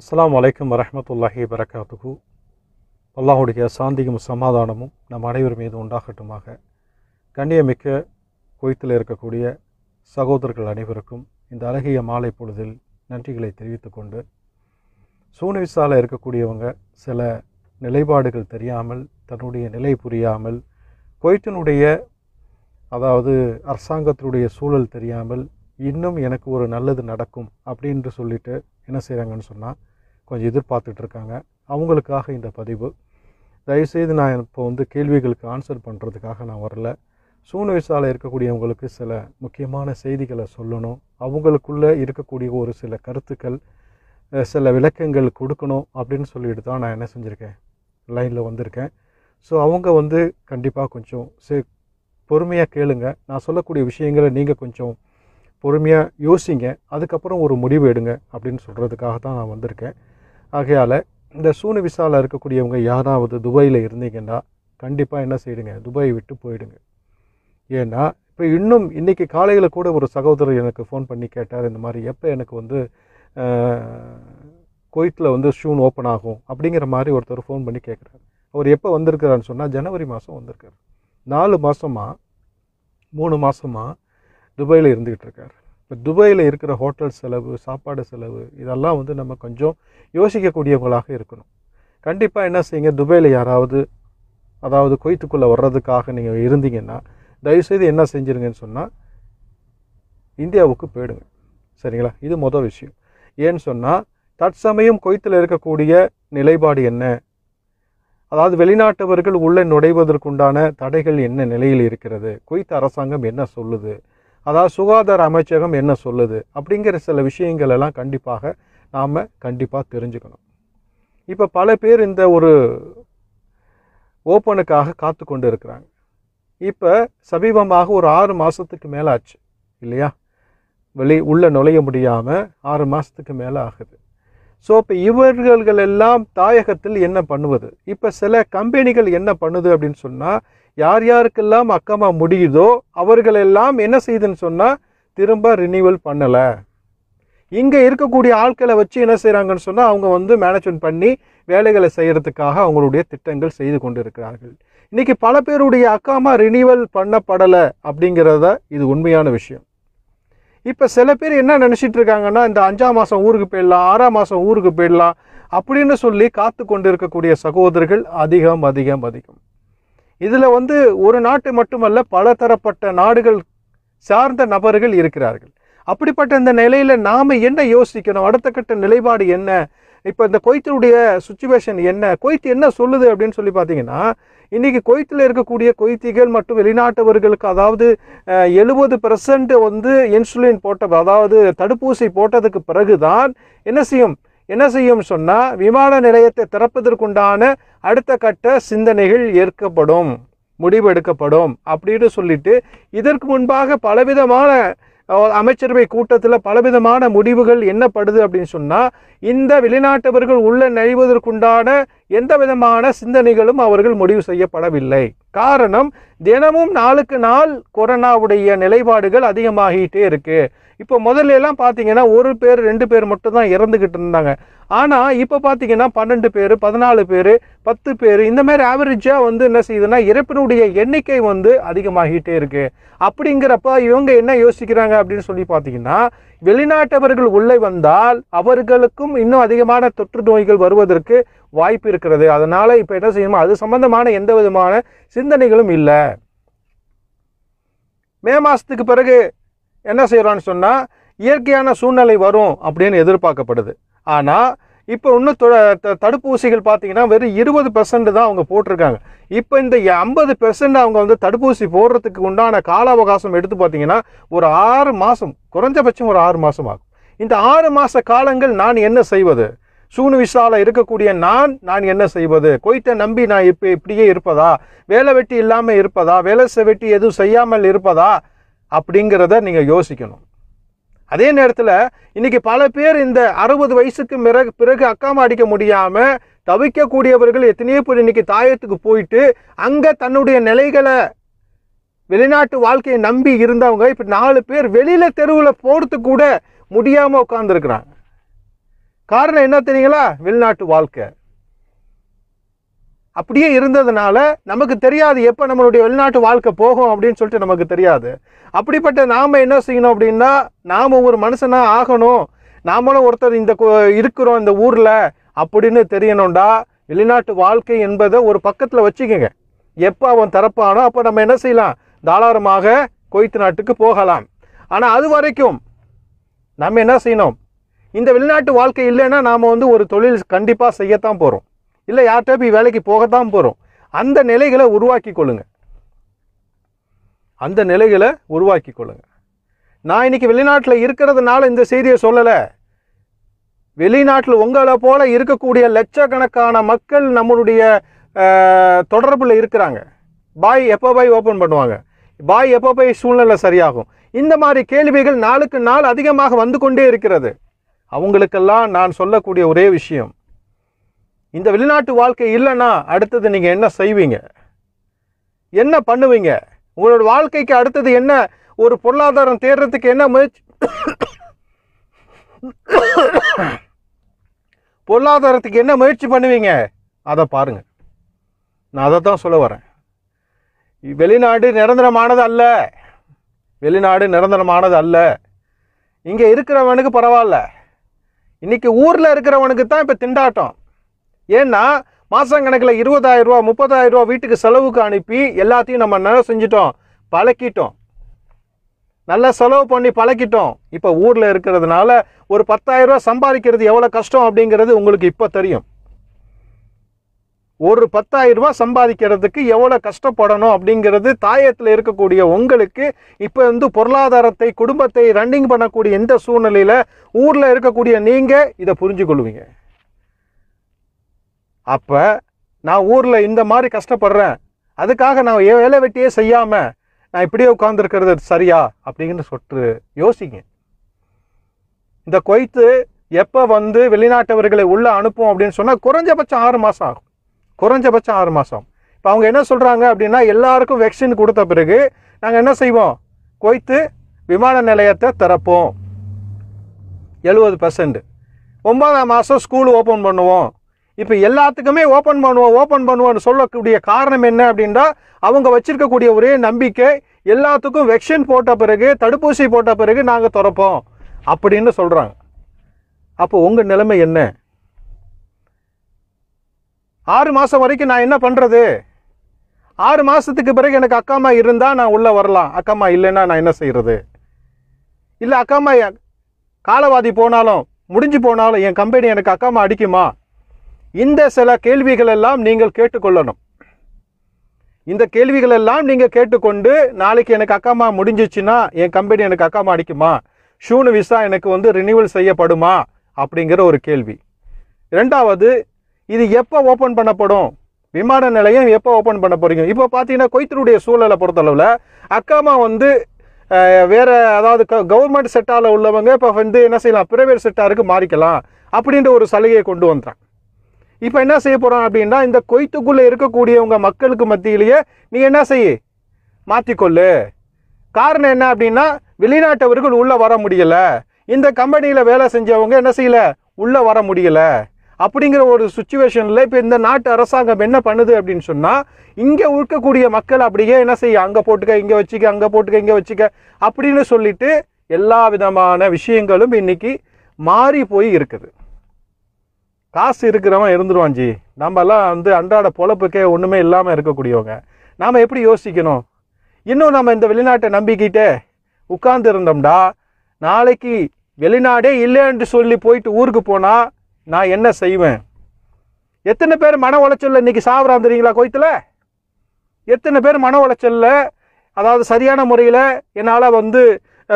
அஸ்லாம் வலைக்கம் வரமத்துல்லாஹி வரகாத்துகு அல்லாஹுடைய சாந்தியும் சமாதானமும் நம் அனைவர் மீது உண்டாகட்டுமாக கண்ணியமிக்க குவைத்தில் இருக்கக்கூடிய சகோதரர்கள் அனைவருக்கும் இந்த அழகிய மாலை பொழுதில் நன்றிகளை தெரிவித்துக்கொண்டு சூனிவிசாவில் இருக்கக்கூடியவங்க சில நிலைப்பாடுகள் தெரியாமல் தன்னுடைய நிலை புரியாமல் குவைத்தினுடைய அதாவது அரசாங்கத்தினுடைய சூழல் தெரியாமல் இன்னும் எனக்கு ஒரு நல்லது நடக்கும் அப்படின்னு சொல்லிவிட்டு என்ன செய்கிறாங்கன்னு சொன்னால் கொஞ்சம் எதிர்பார்த்துட்ருக்காங்க அவங்களுக்காக இந்த பதிவு தயவுசெய்து நான் இப்போ வந்து கேள்விகளுக்கு ஆன்சர் பண்ணுறதுக்காக நான் வரல சூழ்நிலை விசாவில் இருக்கக்கூடியவங்களுக்கு சில முக்கியமான செய்திகளை சொல்லணும் அவங்களுக்குள்ளே இருக்கக்கூடிய ஒரு சில கருத்துக்கள் சில விளக்கங்கள் கொடுக்கணும் அப்படின்னு சொல்லிட்டு தான் நான் என்ன செஞ்சுருக்கேன் லைனில் வந்திருக்கேன் ஸோ அவங்க வந்து கண்டிப்பாக கொஞ்சம் சே பொறுமையாக கேளுங்க நான் சொல்லக்கூடிய விஷயங்களை நீங்கள் கொஞ்சம் பொறுமையாக யோசிங்க அதுக்கப்புறம் ஒரு முடிவு எடுங்க அப்படின்னு சொல்கிறதுக்காக தான் நான் வந்திருக்கேன் ஆகையால் இந்த சூனு விசாவில் இருக்கக்கூடியவங்க யாராவது துபாயில் இருந்தீங்கன்னா கண்டிப்பாக என்ன செய்யுங்க துபாயை விட்டு போயிடுங்க ஏன்னா இப்போ இன்னும் இன்றைக்கி காலையில் கூட ஒரு சகோதரர் எனக்கு ஃபோன் பண்ணி கேட்டார் இந்த மாதிரி எப்போ எனக்கு வந்து குவைத்தில் வந்து ஷூன் ஓப்பன் ஆகும் அப்படிங்கிற மாதிரி ஒருத்தர் ஃபோன் பண்ணி கேட்குறாரு அவர் எப்போ வந்திருக்கிறான்னு சொன்னால் ஜனவரி மாதம் வந்திருக்கார் நாலு மாதமாக மூணு மாதமாக துபாயில் இருந்துக்கிட்டு இருக்கார் இப்போ துபாயில் இருக்கிற ஹோட்டல் செலவு சாப்பாடு செலவு இதெல்லாம் வந்து நம்ம கொஞ்சம் யோசிக்கக்கூடியவங்களாக இருக்கணும் கண்டிப்பாக என்ன செய்யுங்க துபாயில் யாராவது அதாவது கொய்த்துக்குள்ளே வர்றதுக்காக நீங்கள் இருந்தீங்கன்னா தயவுசெய்து என்ன செஞ்சுருங்கன்னு சொன்னால் இந்தியாவுக்கு போயிடுங்க சரிங்களா இது மொதல் விஷயம் ஏன்னு சொன்னால் தற்சமயம் கொய்த்தில் இருக்கக்கூடிய நிலைப்பாடு என்ன அதாவது வெளிநாட்டவர்கள் உள்ளே நுழைவதற்குண்டான தடைகள் என்ன நிலையில் இருக்கிறது கொய்த்து அரசாங்கம் என்ன சொல்லுது அதாவது சுகாதார அமைச்சகம் என்ன சொல்லுது அப்படிங்கிற சில விஷயங்கள் எல்லாம் கண்டிப்பாக நாம் கண்டிப்பாக தெரிஞ்சுக்கணும் இப்போ பல பேர் இந்த ஒரு ஓப்பனுக்காக காத்து கொண்டு இருக்கிறாங்க இப்போ சமீபமாக ஒரு ஆறு மாதத்துக்கு மேலே ஆச்சு இல்லையா வெளி உள்ளே நுழைய முடியாமல் ஆறு மாதத்துக்கு மேலே ஆகுது ஸோ இப்போ இவர்கள் எல்லாம் தாயகத்தில் என்ன பண்ணுவது இப்போ சில கம்பெனிகள் என்ன பண்ணுது அப்படின்னு சொன்னால் யார் யாருக்கெல்லாம் அக்கமா முடியுதோ அவர்களெல்லாம் என்ன செய்யுதுன்னு சொன்னால் திரும்ப ரினியூவல் பண்ணலை இங்கே இருக்கக்கூடிய ஆட்களை வச்சு என்ன செய்கிறாங்கன்னு சொன்னால் அவங்க வந்து மேனேஜ்மெண்ட் பண்ணி வேலைகளை செய்கிறதுக்காக அவங்களுடைய திட்டங்கள் செய்து கொண்டு இருக்கிறார்கள் இன்றைக்கி பல பேருடைய அக்காமா ரினியூவல் பண்ணப்படலை அப்படிங்கிறத இது உண்மையான விஷயம் இப்போ சில பேர் என்ன நினச்சிட்டு இருக்காங்கன்னா இந்த அஞ்சாம் மாதம் ஊருக்கு போயிடலாம் ஆறாம் மாதம் ஊருக்கு போயிடலாம் அப்படின்னு சொல்லி காத்து கொண்டிருக்கக்கூடிய இருக்கக்கூடிய சகோதரர்கள் அதிகம் அதிகம் அதிகம் இதில் வந்து ஒரு நாட்டு மட்டுமல்ல பல தரப்பட்ட நாடுகள் சார்ந்த நபர்கள் இருக்கிறார்கள் அப்படிப்பட்ட இந்த நிலையில் நாம் என்ன யோசிக்கணும் அடுத்த கட்ட நிலைப்பாடு என்ன இப்போ இந்த கொய்த்தினுடைய சுச்சுவேஷன் என்ன கொய்த்து என்ன சொல்லுது அப்படின்னு சொல்லி பார்த்தீங்கன்னா இன்றைக்கி கொய்த்தில் இருக்கக்கூடிய கொய்த்திகள் மற்றும் வெளிநாட்டவர்களுக்கு அதாவது எழுபது பெர்சன்ட் வந்து இன்சுலின் போட்ட அதாவது தடுப்பூசி போட்டதுக்கு பிறகு தான் என்ன செய்யும் என்ன செய்யும் சொன்னால் விமான நிலையத்தை திறப்பதற்குண்டான அடுத்த கட்ட சிந்தனைகள் ஏற்கப்படும் முடிவு எடுக்கப்படும் அப்படின்னு சொல்லிட்டு இதற்கு முன்பாக பலவிதமான அமைச்சரவை கூட்டத்தில் பலவிதமான முடிவுகள் என்னப்படுது அப்படின்னு சொன்னால் இந்த வெளிநாட்டவர்கள் உள்ள நழிவதற்குண்டான எந்த விதமான சிந்தனைகளும் அவர்கள் முடிவு செய்யப்படவில்லை காரணம் தினமும் நாளுக்கு நாள் கொரோனாவுடைய நிலைப்பாடுகள் அதிகமாகிட்டே இருக்கு இப்போ முதல்ல எல்லாம் பார்த்தீங்கன்னா ஒரு பேர் ரெண்டு பேர் மட்டும் தான் இறந்துக்கிட்டு இருந்தாங்க ஆனால் இப்போ பார்த்தீங்கன்னா பன்னெண்டு பேர் பதினாலு பேர் பத்து பேர் இந்த மாதிரி ஆவரேஜாக வந்து என்ன செய்யுதுன்னா இறப்பினுடைய எண்ணிக்கை வந்து அதிகமாகிட்டே இருக்கு அப்படிங்கிறப்ப இவங்க என்ன யோசிக்கிறாங்க அப்படின்னு சொல்லி பார்த்தீங்கன்னா வெளிநாட்டவர்கள் உள்ளே வந்தால் அவர்களுக்கும் இன்னும் அதிகமான தொற்று நோய்கள் வருவதற்கு வாய்ப்பு இருக்கிறது அதனால் இப்போ என்ன செய்யணும் அது சம்பந்தமான எந்த விதமான சிந்தனைகளும் இல்லை மே மாதத்துக்கு பிறகு என்ன செய்கிறான்னு சொன்னால் இயற்கையான சூழ்நிலை வரும் அப்படின்னு எதிர்பார்க்கப்படுது ஆனால் இப்போ இன்னும் தடுப்பூசிகள் பார்த்தீங்கன்னா வெறும் இருபது பெர்சன்ட் தான் அவங்க போட்டிருக்காங்க இப்போ இந்த ஐம்பது பெர்சன்ட் அவங்க வந்து தடுப்பூசி போடுறதுக்கு உண்டான கால அவகாசம் எடுத்து பார்த்தீங்கன்னா ஒரு ஆறு மாதம் குறைஞ்சபட்சம் ஒரு ஆறு மாதம் ஆகும் இந்த ஆறு மாத காலங்கள் நான் என்ன செய்வது சூனு விஷாவில் இருக்கக்கூடிய நான் நான் என்ன செய்வது கொய்த்தை நம்பி நான் இப்போ இப்படியே இருப்பதா வேலை வெட்டி இல்லாமல் இருப்பதா வேலை வெட்டி எதுவும் செய்யாமல் இருப்பதா அப்படிங்கிறத நீங்கள் யோசிக்கணும் அதே நேரத்தில் இன்றைக்கி பல பேர் இந்த அறுபது வயசுக்கு பிறகு பிறகு அக்காம அடிக்க முடியாமல் தவிக்கக்கூடியவர்கள் எத்தனையோ பேர் இன்றைக்கி தாயத்துக்கு போயிட்டு அங்கே தன்னுடைய நிலைகளை வெளிநாட்டு வாழ்க்கையை நம்பி இருந்தவங்க இப்போ நாலு பேர் வெளியில் தெருவில் போகிறது கூட முடியாமல் உட்காந்துருக்குறாங்க காரணம் என்ன தெரியுங்களா வெளிநாட்டு வாழ்க்கை அப்படியே இருந்ததுனால நமக்கு தெரியாது எப்போ நம்மளுடைய வெளிநாட்டு வாழ்க்கை போகும் அப்படின்னு சொல்லிட்டு நமக்கு தெரியாது அப்படிப்பட்ட நாம் என்ன செய்யணும் அப்படின்னா நாம் ஒரு மனுஷனாக ஆகணும் நாமளும் ஒருத்தர் இந்த இருக்கிறோம் இந்த ஊரில் அப்படின்னு தெரியணும்டா வெளிநாட்டு வாழ்க்கை என்பதை ஒரு பக்கத்தில் வச்சுக்கோங்க எப்போ அவன் தரப்பானோ அப்போ நம்ம என்ன செய்யலாம் தாராளமாக கொய்த்து நாட்டுக்கு போகலாம் ஆனால் அது வரைக்கும் நம்ம என்ன செய்யணும் இந்த வெளிநாட்டு வாழ்க்கை இல்லைன்னா நாம் வந்து ஒரு தொழில் கண்டிப்பாக செய்யத்தான் போகிறோம் இல்லை யார்கிட்ட போய் வேலைக்கு போகத்தான் போகிறோம் அந்த நிலைகளை உருவாக்கி கொள்ளுங்க அந்த நிலைகளை உருவாக்கி கொள்ளுங்க நான் இன்னைக்கு வெளிநாட்டில் இருக்கிறதுனால இந்த செய்தியை சொல்லலை வெளிநாட்டில் உங்களை போல இருக்கக்கூடிய லட்சக்கணக்கான மக்கள் நம்மளுடைய தொடர்பில் இருக்கிறாங்க பாய் எப்போ பாய் ஓப்பன் பண்ணுவாங்க பாய் எப்போ போய் சூழ்நிலை சரியாகும் இந்த மாதிரி கேள்விகள் நாளுக்கு நாள் அதிகமாக வந்து கொண்டே இருக்கிறது அவங்களுக்கெல்லாம் நான் சொல்லக்கூடிய ஒரே விஷயம் இந்த வெளிநாட்டு வாழ்க்கை இல்லைன்னா அடுத்தது நீங்கள் என்ன செய்வீங்க என்ன பண்ணுவீங்க உங்களோட வாழ்க்கைக்கு அடுத்தது என்ன ஒரு பொருளாதாரம் தேடுறதுக்கு என்ன முயற்சி பொருளாதாரத்துக்கு என்ன முயற்சி பண்ணுவீங்க அதை பாருங்கள் நான் அதை தான் சொல்ல வரேன் வெளிநாடு நிரந்தரமானது அல்ல வெளிநாடு நிரந்தரமானது அல்ல இங்கே இருக்கிறவனுக்கு பரவாயில்ல இன்றைக்கி ஊரில் இருக்கிறவனுக்கு தான் இப்போ திண்டாட்டம் ஏன்னா மாதம் கணக்கில் இருபதாயிரம் ரூபா முப்பதாயிரம் ரூபா வீட்டுக்கு செலவுக்கு அனுப்பி எல்லாத்தையும் நம்ம நல்லா செஞ்சிட்டோம் பழக்கிட்டோம் நல்லா செலவு பண்ணி பழக்கிட்டோம் இப்போ ஊரில் இருக்கிறதுனால ஒரு பத்தாயிரம் ரூபா சம்பாதிக்கிறது எவ்வளோ கஷ்டம் அப்படிங்கிறது உங்களுக்கு இப்போ தெரியும் ஒரு பத்தாயிரம் ரூபா சம்பாதிக்கிறதுக்கு எவ்வளோ கஷ்டப்படணும் அப்படிங்கிறது தாயத்தில் இருக்கக்கூடிய உங்களுக்கு இப்போ வந்து பொருளாதாரத்தை குடும்பத்தை ரன்னிங் பண்ணக்கூடிய எந்த சூழ்நிலையில் ஊரில் இருக்கக்கூடிய நீங்கள் இதை புரிஞ்சுக்கொள்வீங்க அப்போ நான் ஊரில் இந்த மாதிரி கஷ்டப்படுறேன் அதுக்காக நான் வேலை வெட்டியே செய்யாமல் நான் இப்படியே உட்காந்துருக்கிறது சரியா அப்படிங்கிற சொற்று யோசிங்க இந்த கொய்த்து எப்போ வந்து வெளிநாட்டவர்களை உள்ளே அனுப்பும் அப்படின்னு சொன்னால் குறைஞ்சபட்சம் ஆறு மாதம் ஆகும் குறைஞ்சபட்சம் ஆறு மாதம் இப்போ அவங்க என்ன சொல்கிறாங்க அப்படின்னா எல்லாருக்கும் வெக்சின் கொடுத்த பிறகு நாங்கள் என்ன செய்வோம் கொய்த்து விமான நிலையத்தை திறப்போம் எழுபது பர்சன்ட் ஒன்பதாம் மாதம் ஸ்கூல் ஓப்பன் பண்ணுவோம் இப்போ எல்லாத்துக்குமே ஓப்பன் பண்ணுவோம் ஓப்பன் பண்ணுவோம்னு சொல்லக்கூடிய காரணம் என்ன அப்படின்னா அவங்க வச்சுருக்கக்கூடிய ஒரே நம்பிக்கை எல்லாத்துக்கும் வெக்ஷன் போட்ட பிறகு தடுப்பூசி போட்ட பிறகு நாங்கள் திறப்போம் அப்படின்னு சொல்கிறாங்க அப்போ உங்கள் நிலைமை என்ன ஆறு மாதம் வரைக்கும் நான் என்ன பண்ணுறது ஆறு மாதத்துக்கு பிறகு எனக்கு அம்மா இருந்தால் நான் உள்ளே வரலாம் அம்மா இல்லைன்னா நான் என்ன செய்கிறது இல்லை அக்காமா காலவாதி போனாலும் முடிஞ்சு போனாலும் என் கம்பெனி எனக்கு அம்மா அடிக்குமா இந்த சில கேள்விகள் எல்லாம் நீங்கள் கேட்டுக்கொள்ளணும் இந்த கேள்விகள் எல்லாம் நீங்கள் கேட்டுக்கொண்டு நாளைக்கு எனக்கு அக்காமா முடிஞ்சிச்சுன்னா என் கம்பெனி எனக்கு அக்காமா அடிக்குமா ஷூனு விசா எனக்கு வந்து ரினியூவல் செய்யப்படுமா அப்படிங்கிற ஒரு கேள்வி ரெண்டாவது இது எப்போ ஓப்பன் பண்ணப்படும் விமான நிலையம் எப்போ ஓப்பன் பண்ண போகிறீங்க இப்போ பார்த்தீங்கன்னா கொய்த்தருடைய சூழலை பொறுத்தளவில் அக்காமா வந்து வேறு அதாவது கவர்மெண்ட் செட்டாவில் உள்ளவங்க இப்போ வந்து என்ன செய்யலாம் ப்ரைவேட் செட்டாருக்கு மாறிக்கலாம் அப்படின்ற ஒரு சலுகையை கொண்டு வந்தாங்க இப்போ என்ன செய்ய போகிறோம் அப்படின்னா இந்த கொய்த்துக்குள்ளே இருக்கக்கூடிய உங்கள் மக்களுக்கு மத்தியிலேயே நீ என்ன செய்ய மாற்றிக்கொள்ளு காரணம் என்ன அப்படின்னா வெளிநாட்டவர்கள் உள்ளே வர முடியலை இந்த கம்பெனியில் வேலை செஞ்சவங்க என்ன செய்யல உள்ளே வர முடியலை அப்படிங்கிற ஒரு சுச்சுவேஷனில் இப்போ இந்த நாட்டு அரசாங்கம் என்ன பண்ணுது அப்படின்னு சொன்னால் இங்கே இருக்கக்கூடிய மக்கள் அப்படியே என்ன செய்ய அங்கே போட்டுக்க இங்கே வச்சுக்க அங்கே போட்டுக்க இங்கே வச்சுக்க அப்படின்னு சொல்லிட்டு எல்லா விதமான விஷயங்களும் இன்றைக்கி மாறி போய் இருக்குது காசு இருக்கிறவன் இருந்துருவான் ஜி நம்மலாம் வந்து அன்றாட பொழப்புக்கே ஒன்றுமே இல்லாமல் இருக்கக்கூடியவங்க நாம் எப்படி யோசிக்கணும் இன்னும் நம்ம இந்த வெளிநாட்டை நம்பிக்கிட்டே உட்கார்ந்து இருந்தோம்டா நாளைக்கு வெளிநாடே இல்லைன்னு சொல்லி போயிட்டு ஊருக்கு போனால் நான் என்ன செய்வேன் எத்தனை பேர் மன உளைச்சலில் இன்றைக்கி சாவரான் தெரியுங்களா கோயத்தில் எத்தனை பேர் மன உளைச்சலில் அதாவது சரியான முறையில் என்னால் வந்து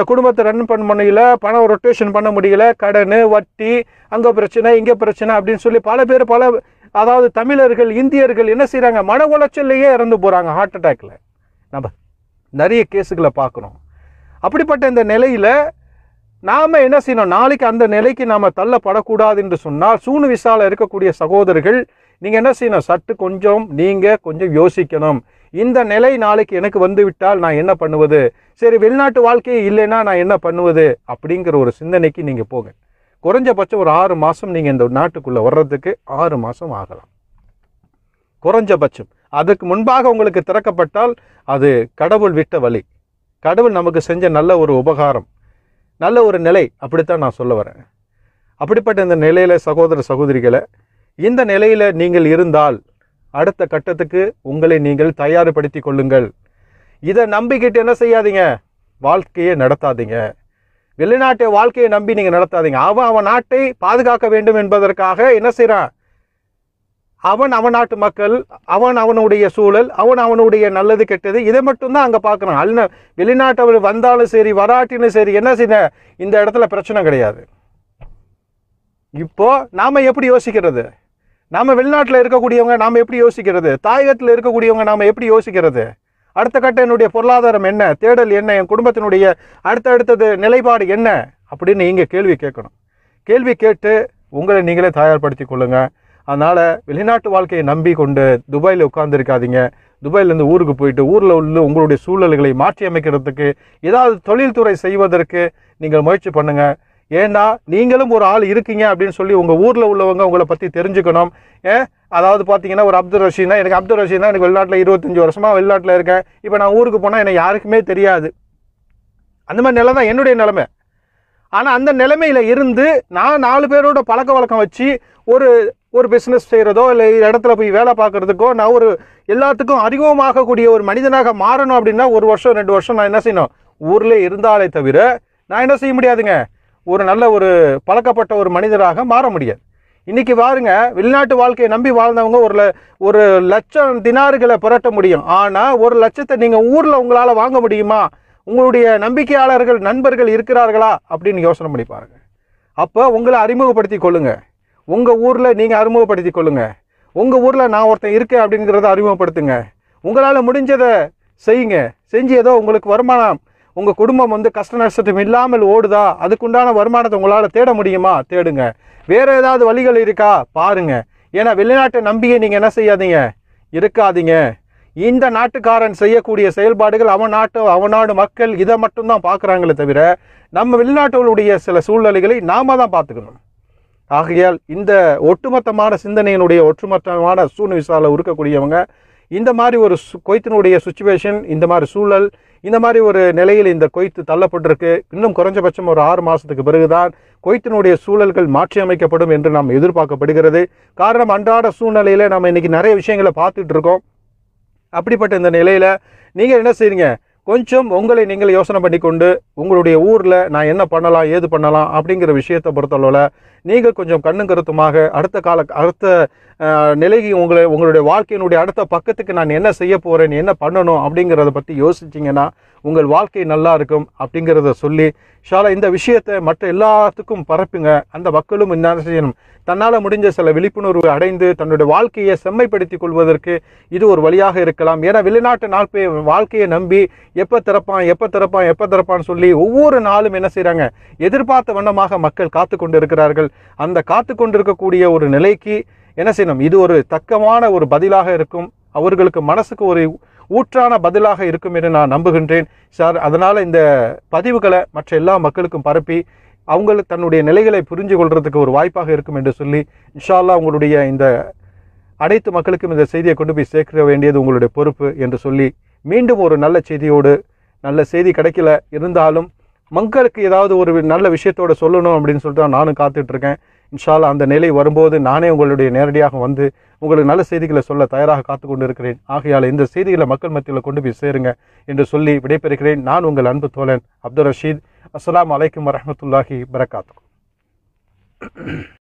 குடும்பத்தை ரன் பண்ண முடியல பணம் ரொட்டேஷன் பண்ண முடியல கடன் வட்டி அங்கே பிரச்சனை இங்கே பிரச்சனை அப்படின்னு சொல்லி பல பேர் பல அதாவது தமிழர்கள் இந்தியர்கள் என்ன செய்கிறாங்க மன உளைச்சல்லையே இறந்து போகிறாங்க ஹார்ட் அட்டாக்கில் நம்ம நிறைய கேஸுகளை பார்க்குறோம் அப்படிப்பட்ட இந்த நிலையில் நாம் என்ன செய்யணும் நாளைக்கு அந்த நிலைக்கு நாம் தள்ளப்படக்கூடாது என்று சொன்னால் சூனு விசால இருக்கக்கூடிய சகோதரர்கள் நீங்கள் என்ன செய்யணும் சட்டு கொஞ்சம் நீங்கள் கொஞ்சம் யோசிக்கணும் இந்த நிலை நாளைக்கு எனக்கு வந்துவிட்டால் நான் என்ன பண்ணுவது சரி வெளிநாட்டு வாழ்க்கையே இல்லைன்னா நான் என்ன பண்ணுவது அப்படிங்கிற ஒரு சிந்தனைக்கு நீங்கள் போங்க குறைஞ்சபட்சம் ஒரு ஆறு மாதம் நீங்கள் இந்த நாட்டுக்குள்ளே வர்றதுக்கு ஆறு மாதம் ஆகலாம் குறைஞ்சபட்சம் அதுக்கு முன்பாக உங்களுக்கு திறக்கப்பட்டால் அது கடவுள் விட்ட வழி கடவுள் நமக்கு செஞ்ச நல்ல ஒரு உபகாரம் நல்ல ஒரு நிலை அப்படித்தான் நான் சொல்ல வரேன் அப்படிப்பட்ட இந்த நிலையில் சகோதர சகோதரிகளை இந்த நிலையில் நீங்கள் இருந்தால் அடுத்த கட்டத்துக்கு உங்களை நீங்கள் தயார்படுத்தி கொள்ளுங்கள் இதை நம்பிக்கிட்டு என்ன செய்யாதீங்க வாழ்க்கையை நடத்தாதீங்க வெளிநாட்டை வாழ்க்கையை நம்பி நீங்கள் நடத்தாதீங்க அவன் அவன் நாட்டை பாதுகாக்க வேண்டும் என்பதற்காக என்ன செய்கிறான் அவன் அவன் நாட்டு மக்கள் அவன் அவனுடைய சூழல் அவன் அவனுடைய நல்லது கெட்டது இதை மட்டும்தான் அங்கே பார்க்குறான் அல்ல வெளிநாட்டவர் வந்தாலும் சரி வராட்டினும் சரி என்ன செய்ய இந்த இடத்துல பிரச்சனை கிடையாது இப்போ நாம் எப்படி யோசிக்கிறது நாம் வெளிநாட்டில் இருக்கக்கூடியவங்க நாம் எப்படி யோசிக்கிறது தாயகத்தில் இருக்கக்கூடியவங்க நாம் எப்படி யோசிக்கிறது அடுத்த கட்ட என்னுடைய பொருளாதாரம் என்ன தேடல் என்ன என் குடும்பத்தினுடைய அடுத்தடுத்தது நிலைப்பாடு என்ன அப்படின்னு நீங்கள் கேள்வி கேட்கணும் கேள்வி கேட்டு உங்களை நீங்களே தயார்படுத்தி கொள்ளுங்கள் அதனால் வெளிநாட்டு வாழ்க்கையை நம்பி கொண்டு துபாயில் உட்காந்துருக்காதீங்க துபாயிலேருந்து ஊருக்கு போயிட்டு ஊரில் உள்ள உங்களுடைய சூழல்களை மாற்றி அமைக்கிறதுக்கு ஏதாவது தொழில்துறை செய்வதற்கு நீங்கள் முயற்சி பண்ணுங்கள் ஏன்னா நீங்களும் ஒரு ஆள் இருக்கீங்க அப்படின்னு சொல்லி உங்கள் ஊரில் உள்ளவங்க உங்களை பற்றி தெரிஞ்சுக்கணும் ஏன் அதாவது பார்த்தீங்கன்னா ஒரு அப்துல் ரஷீனா எனக்கு அப்துல் ரஷீனா எனக்கு வெளிநாட்டில் இருபத்தஞ்சி வருஷமாக வெளிநாட்டில் இருக்கேன் இப்போ நான் ஊருக்கு போனால் எனக்கு யாருக்குமே தெரியாது அந்த மாதிரி நிலை தான் என்னுடைய நிலமை ஆனால் அந்த நிலைமையில் இருந்து நான் நாலு பேரோட பழக்க வழக்கம் வச்சு ஒரு ஒரு பிஸ்னஸ் செய்கிறதோ இல்லை இடத்துல போய் வேலை பார்க்குறதுக்கோ நான் ஒரு எல்லாத்துக்கும் அறிமுகமாகக்கூடிய ஒரு மனிதனாக மாறணும் அப்படின்னா ஒரு வருஷம் ரெண்டு வருஷம் நான் என்ன செய்யணும் ஊரில் இருந்தாலே தவிர நான் என்ன செய்ய முடியாதுங்க ஒரு நல்ல ஒரு பழக்கப்பட்ட ஒரு மனிதராக மாற முடியாது இன்றைக்கி பாருங்க வெளிநாட்டு வாழ்க்கையை நம்பி வாழ்ந்தவங்க ஒரு ல ஒரு லட்சம் தினார்களை புரட்ட முடியும் ஆனால் ஒரு லட்சத்தை நீங்கள் ஊரில் உங்களால் வாங்க முடியுமா உங்களுடைய நம்பிக்கையாளர்கள் நண்பர்கள் இருக்கிறார்களா அப்படின்னு யோசனை பண்ணி பாருங்கள் அப்போ உங்களை அறிமுகப்படுத்தி கொள்ளுங்கள் உங்கள் ஊரில் நீங்கள் அறிமுகப்படுத்தி கொள்ளுங்கள் உங்கள் ஊரில் நான் ஒருத்தன் இருக்கேன் அப்படிங்கிறத அறிமுகப்படுத்துங்க உங்களால் முடிஞ்சதை செய்யுங்க செஞ்சு ஏதோ உங்களுக்கு வருமானம் உங்கள் குடும்பம் வந்து கஷ்ட நஷ்டத்தும் இல்லாமல் ஓடுதா அதுக்குண்டான வருமானத்தை உங்களால் தேட முடியுமா தேடுங்க வேறு ஏதாவது வழிகள் இருக்கா பாருங்கள் ஏன்னா வெளிநாட்டை நம்பியை நீங்கள் என்ன செய்யாதீங்க இருக்காதீங்க இந்த நாட்டுக்காரன் செய்யக்கூடிய செயல்பாடுகள் அவன் நாட்டு நாடு மக்கள் இதை மட்டும்தான் பார்க்குறாங்களே தவிர நம்ம வெளிநாட்டுகளுடைய சில சூழ்நிலைகளை நாம் தான் பார்த்துக்கணும் ஆகையால் இந்த ஒட்டுமொத்தமான சிந்தனையினுடைய ஒட்டுமொத்தமான சூழ்நிலை இருக்கக்கூடியவங்க இந்த மாதிரி ஒரு கொய்த்தினுடைய சுச்சுவேஷன் இந்த மாதிரி சூழல் இந்த மாதிரி ஒரு நிலையில் இந்த கொய்த்து தள்ளப்பட்டிருக்கு இன்னும் குறைஞ்சபட்சம் ஒரு ஆறு மாதத்துக்கு பிறகுதான் கொய்த்தினுடைய சூழல்கள் மாற்றியமைக்கப்படும் என்று நாம் எதிர்பார்க்கப்படுகிறது காரணம் அன்றாட சூழ்நிலையில் நம்ம இன்றைக்கி நிறைய விஷயங்களை பார்த்துட்டு இருக்கோம் அப்படிப்பட்ட இந்த நிலையில் நீங்கள் என்ன செய்யுங்க கொஞ்சம் உங்களை நீங்கள் யோசனை பண்ணி கொண்டு உங்களுடைய ஊரில் நான் என்ன பண்ணலாம் ஏது பண்ணலாம் அப்படிங்கிற விஷயத்தை பொறுத்தளவில் நீங்கள் கொஞ்சம் கண்ணும் கருத்துமாக அடுத்த கால அடுத்த நிலைக்கு உங்களை உங்களுடைய வாழ்க்கையினுடைய அடுத்த பக்கத்துக்கு நான் என்ன செய்ய போகிறேன் என்ன பண்ணணும் அப்படிங்கிறத பற்றி யோசிச்சிங்கன்னா உங்கள் வாழ்க்கை நல்லா இருக்கும் அப்படிங்கிறத சொல்லி ஷாலா இந்த விஷயத்தை மற்ற எல்லாத்துக்கும் பரப்புங்க அந்த மக்களும் என்ன செய்யணும் தன்னால் முடிஞ்ச சில விழிப்புணர்வு அடைந்து தன்னுடைய வாழ்க்கையை செம்மைப்படுத்தி கொள்வதற்கு இது ஒரு வழியாக இருக்கலாம் ஏன்னா வெளிநாட்டு நாள் வாழ்க்கையை நம்பி எப்போ திறப்பான் எப்போ திறப்பான் எப்போ திறப்பான்னு சொல்லி ஒவ்வொரு நாளும் என்ன செய்கிறாங்க எதிர்பார்த்த வண்ணமாக மக்கள் காத்து கொண்டு இருக்கிறார்கள் அந்த காத்து கொண்டிருக்கக்கூடிய ஒரு நிலைக்கு என்ன செய்யணும் இது ஒரு தக்கமான ஒரு பதிலாக இருக்கும் அவர்களுக்கு மனசுக்கு ஒரு ஊற்றான பதிலாக இருக்கும் என்று நான் நம்புகின்றேன் சார் அதனால் இந்த பதிவுகளை மற்ற எல்லா மக்களுக்கும் பரப்பி அவங்களுக்கு தன்னுடைய நிலைகளை புரிஞ்சு கொள்கிறதுக்கு ஒரு வாய்ப்பாக இருக்கும் என்று சொல்லி இன்ஷால்லா உங்களுடைய இந்த அனைத்து மக்களுக்கும் இந்த செய்தியை கொண்டு போய் சேர்க்க வேண்டியது உங்களுடைய பொறுப்பு என்று சொல்லி மீண்டும் ஒரு நல்ல செய்தியோடு நல்ல செய்தி கிடைக்கல இருந்தாலும் மக்களுக்கு ஏதாவது ஒரு நல்ல விஷயத்தோட சொல்லணும் அப்படின்னு சொல்லிட்டு நானும் காத்துட்ருக்கேன் இன்ஷால்லா அந்த நிலை வரும்போது நானே உங்களுடைய நேரடியாக வந்து உங்களுக்கு நல்ல செய்திகளை சொல்ல தயாராக காத்து கொண்டு இருக்கிறேன் ஆகையால் இந்த செய்திகளை மக்கள் மத்தியில் கொண்டு போய் சேருங்க என்று சொல்லி விடைபெறுகிறேன் நான் உங்கள் அன்பு தோழன் அப்துல் ரஷீத் அஸ்லாம் வலைக்கம் வரமத்துல்லாஹி வரகாத்து